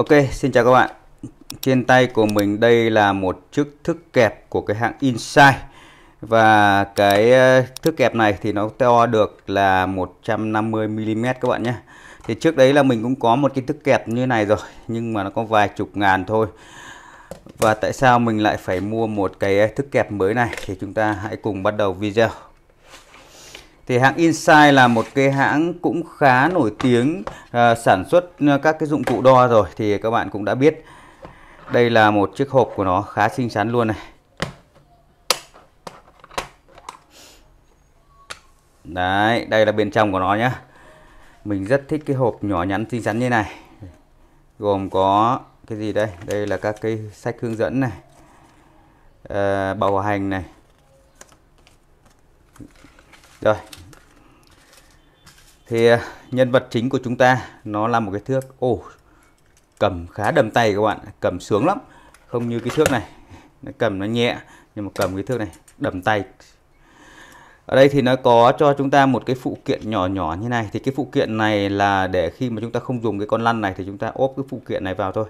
Ok, xin chào các bạn. Trên tay của mình đây là một chiếc thước kẹp của cái hãng Insight. Và cái ờ, thước kẹp này thì nó to được là 150mm các bạn nhé. Thì trước đấy là mình cũng có một cái thước kẹp như này rồi. Nhưng mà nó có vài chục ngàn thôi. Và tại sao mình lại phải mua một cái ờ, thước kẹp mới này thì chúng ta hãy cùng bắt đầu video thì hãng Insight là một cái hãng cũng khá nổi tiếng à, sản xuất à, các cái dụng cụ đo rồi thì các bạn cũng đã biết đây là một chiếc hộp của nó khá xinh xắn luôn này đấy đây là bên trong của nó nhá mình rất thích cái hộp nhỏ nhắn xinh xắn như này gồm có cái gì đây đây là các cái sách hướng dẫn này à, bảo hành này rồi thì à, nhân vật chính của chúng ta nó là một cái thước ồ oh, cầm khá đầm tay các bạn cầm sướng lắm không như cái thước này nó cầm nó nhẹ nhưng mà cầm cái thước này đầm tay ở đây thì nó có cho chúng ta một cái phụ kiện nhỏ nhỏ như này thì cái phụ kiện này là để khi mà chúng ta không dùng cái con lăn này thì chúng ta ốp cái phụ kiện này vào thôi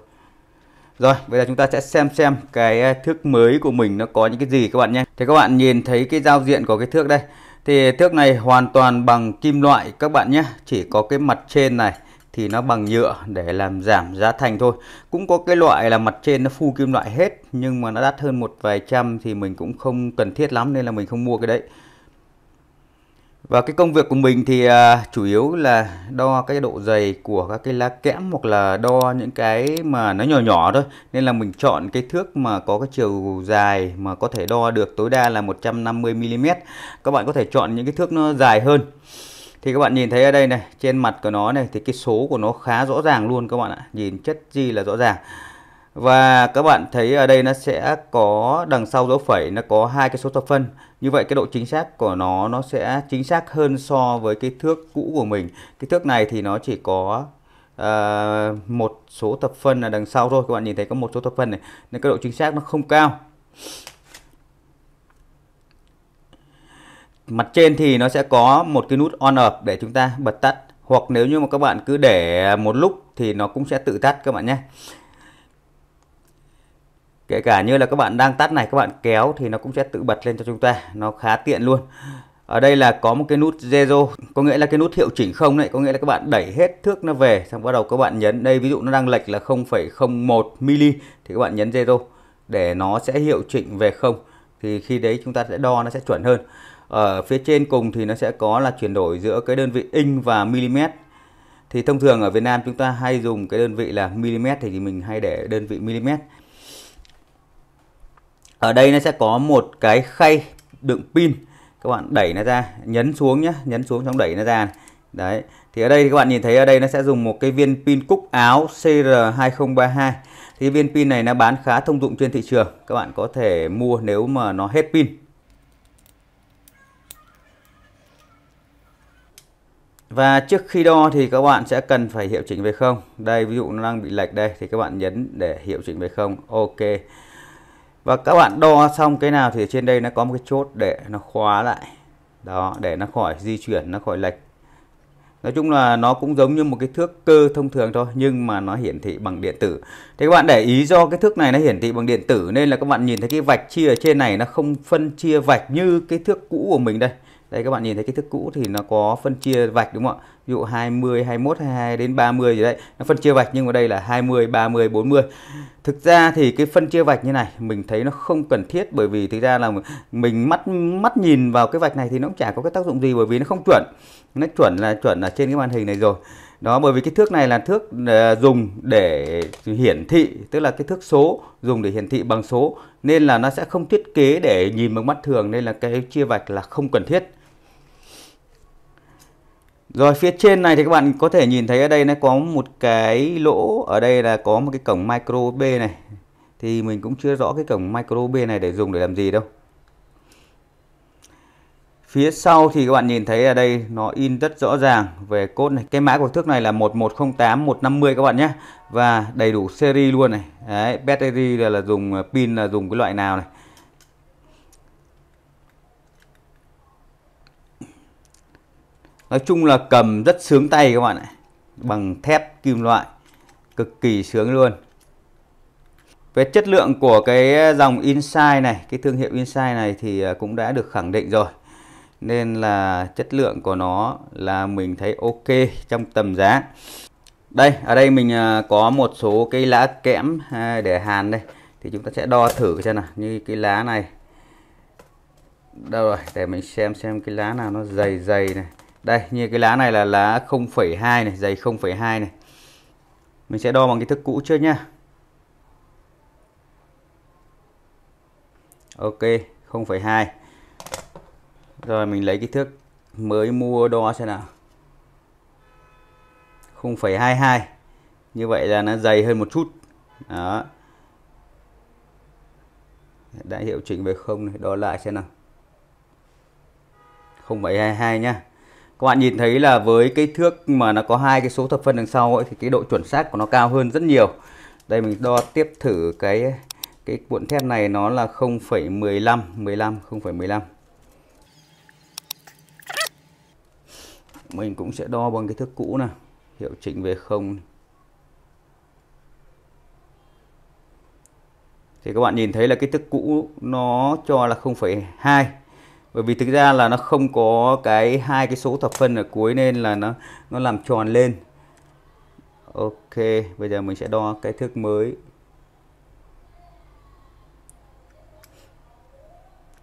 rồi bây giờ chúng ta sẽ xem xem cái à, thước mới của mình nó có những cái gì các bạn nhé thì các bạn nhìn thấy cái giao diện của cái thước đây thì thước này hoàn toàn bằng kim loại các bạn nhé chỉ có cái mặt trên này thì nó bằng nhựa để làm giảm giá thành thôi cũng có cái loại là mặt trên nó phu kim loại hết nhưng mà nó đắt hơn một vài trăm thì mình cũng không cần thiết lắm nên là mình không mua cái đấy và cái công việc của mình thì uh, chủ yếu là đo cái độ dày của các cái lá kẽm hoặc là đo những cái mà nó nhỏ nhỏ thôi. Nên là mình chọn cái thước mà có cái chiều dài mà có thể đo được tối đa là 150mm. Các bạn có thể chọn những cái thước nó dài hơn. Thì các bạn nhìn thấy ở đây này, trên mặt của nó này thì cái số của nó khá rõ ràng luôn các bạn ạ. Nhìn chất gì là rõ ràng. Và các bạn thấy ở đây nó sẽ có đằng sau dấu phẩy nó có hai cái số thập phân như vậy cái độ chính xác của nó nó sẽ chính xác hơn so với cái thước cũ của mình cái thước này thì nó chỉ có uh, một số thập phân là đằng sau thôi các bạn nhìn thấy có một số thập phân này nên cái độ chính xác nó không cao mặt trên thì nó sẽ có một cái nút on off để chúng ta bật tắt hoặc nếu như mà các bạn cứ để một lúc thì nó cũng sẽ tự tắt các bạn nhé kể cả như là các bạn đang tắt này các bạn kéo thì nó cũng sẽ tự bật lên cho chúng ta nó khá tiện luôn ở đây là có một cái nút zero có nghĩa là cái nút hiệu chỉnh không này có nghĩa là các bạn đẩy hết thước nó về xong bắt đầu các bạn nhấn đây ví dụ nó đang lệch là 0,01 mm thì các bạn nhấn zero để nó sẽ hiệu chỉnh về không thì khi đấy chúng ta sẽ đo nó sẽ chuẩn hơn ở phía trên cùng thì nó sẽ có là chuyển đổi giữa cái đơn vị inch và mm thì thông thường ở Việt Nam chúng ta hay dùng cái đơn vị là mm thì mình hay để đơn vị mm ở đây nó sẽ có một cái khay đựng pin các bạn đẩy nó ra nhấn xuống nhé nhấn xuống xong đẩy nó ra này. đấy thì ở đây thì các bạn nhìn thấy ở đây nó sẽ dùng một cái viên pin cúc áo CR2032 thì viên pin này nó bán khá thông dụng trên thị trường các bạn có thể mua nếu mà nó hết pin Và trước khi đo thì các bạn sẽ cần phải hiệu chỉnh về không. Đây ví dụ nó đang bị lệch đây thì các bạn nhấn để hiệu chỉnh về không. Ok và các bạn đo xong cái nào thì trên đây nó có một cái chốt để nó khóa lại đó để nó khỏi di chuyển nó khỏi lệch Nói chung là nó cũng giống như một cái thước cơ thông thường thôi nhưng mà nó hiển thị bằng điện tử. Thế các bạn để ý do cái thước này nó hiển thị bằng điện tử nên là các bạn nhìn thấy cái vạch chia ở trên này nó không phân chia vạch như cái thước cũ của mình đây đây các bạn nhìn thấy kích thước cũ thì nó có phân chia vạch đúng không ạ ví dụ 20 21 22 đến 30 gì đấy nó phân chia vạch nhưng mà đây là 20 30 40 thực ra thì cái phân chia vạch như này mình thấy nó không cần thiết bởi vì thực ra là mình mắt mắt nhìn vào cái vạch này thì nó cũng chả có cái tác dụng gì bởi vì nó không chuẩn nó chuẩn là chuẩn ở trên cái màn hình này rồi đó bởi vì cái thước này là thước ờ, dùng để hiển thị tức là cái thước số dùng để hiển thị bằng số nên là nó sẽ không thiết kế để nhìn bằng mắt thường nên là cái chia vạch là không cần thiết rồi phía trên này thì các bạn có thể nhìn thấy ở đây nó có một cái lỗ ở đây là có một cái cổng micro USB này. Thì mình cũng chưa rõ cái cổng micro USB này để dùng để làm gì đâu. Phía sau thì các bạn nhìn thấy ở đây nó in rất rõ ràng về cốt này. Cái mã của thước này là 1108 150 các bạn nhé. Và đầy đủ seri luôn này. Đấy, battery là, là dùng pin là dùng cái loại nào này. nói chung là cầm rất sướng tay các bạn ạ bằng thép kim loại cực kỳ sướng luôn về chất lượng của cái dòng Inside này cái thương hiệu Inside này thì à, cũng đã được khẳng định rồi nên là chất lượng của nó là mình thấy ok trong tầm giá đây ở đây mình à, có một số cái lá kẽm à, để hàn đây thì chúng ta sẽ đo thử cho nào như cái lá này đâu rồi để mình xem xem cái lá nào nó dày dày này đây như cái lá này là lá 0,2 này dày 0,2 này mình sẽ đo bằng cái thước cũ trước nhá ok 0,2 rồi mình lấy cái thước mới mua đo xem nào 0,22 như vậy là nó dày hơn một chút đó đã hiệu chỉnh về không này đo lại xem nào 0,22 nhá các bạn nhìn thấy là với cái thước mà nó có hai cái số thập phân đằng sau ấy, thì cái độ chuẩn xác của nó cao hơn rất nhiều đây mình đo tiếp thử cái cái cuộn thép này nó là 0,15 15 0,15 mình cũng sẽ đo bằng cái thước cũ này hiệu chỉnh về không thì các bạn nhìn thấy là cái thước cũ nó cho là 0,2 bởi vì thực ra là nó không có cái hai cái số thập phân ở cuối nên là nó nó làm tròn lên ok bây giờ mình sẽ đo cái thước mới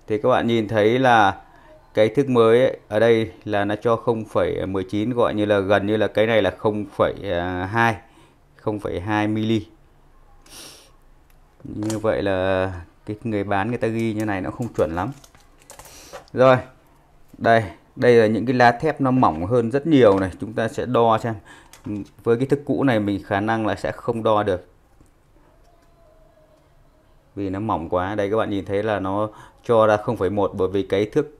thì các bạn nhìn thấy là cái thước mới ấy, ở đây là nó cho 0,19 gọi như là gần như là cái này là 0,2 0,2 mm như vậy là cái người bán người ta ghi như này nó không chuẩn lắm rồi đây đây là những cái lá thép nó mỏng hơn rất nhiều này chúng ta sẽ đo xem với cái thức cũ này mình khả năng là sẽ không đo được vì nó mỏng quá đây các bạn nhìn thấy là nó cho ra 0,1 bởi vì cái thước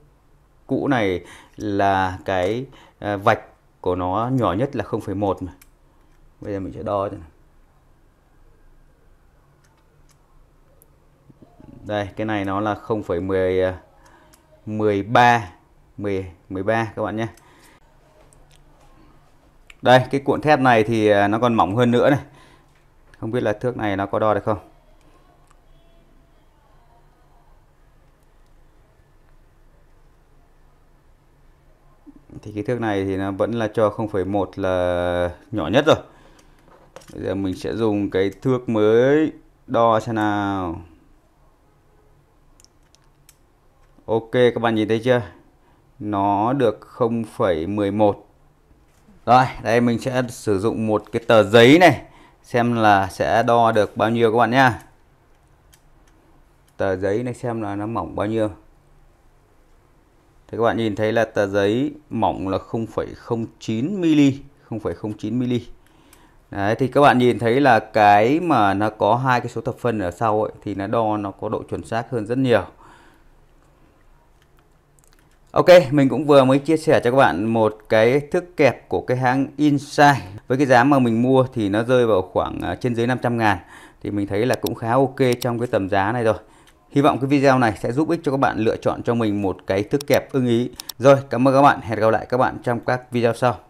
cũ này là cái à, vạch của nó nhỏ nhất là 0,1 bây giờ mình sẽ đo cho này. đây cái này nó là 0,10 13 10 13 các bạn nhé đây cái cuộn thép này thì à, nó còn mỏng hơn nữa này không biết là thước này nó có đo được không thì cái thước này thì nó vẫn là cho 0,1 là nhỏ nhất rồi bây giờ mình sẽ dùng cái thước mới đo xem nào ok các bạn nhìn thấy chưa nó được 0,11 rồi đây mình sẽ sử dụng một cái tờ giấy này xem là sẽ đo được bao nhiêu các bạn nhá tờ giấy này xem là nó mỏng bao nhiêu Thế các bạn nhìn thấy là tờ giấy mỏng là 0,09 mm 0,09 mm Đấy, thì các bạn nhìn thấy là cái mà nó có hai cái số thập phân ở sau ấy, thì nó đo nó có độ chuẩn xác hơn rất nhiều Ok, mình cũng vừa mới chia sẻ cho các bạn một cái thước kẹp của cái hãng Insight Với cái giá mà mình mua thì nó rơi vào khoảng à, trên dưới 500 ngàn Thì mình thấy là cũng khá ok trong cái tầm giá này rồi Hy vọng cái video này sẽ giúp ích cho các bạn lựa chọn cho mình một cái thước kẹp ưng ý Rồi, cảm ơn các bạn, hẹn gặp lại các bạn trong các video sau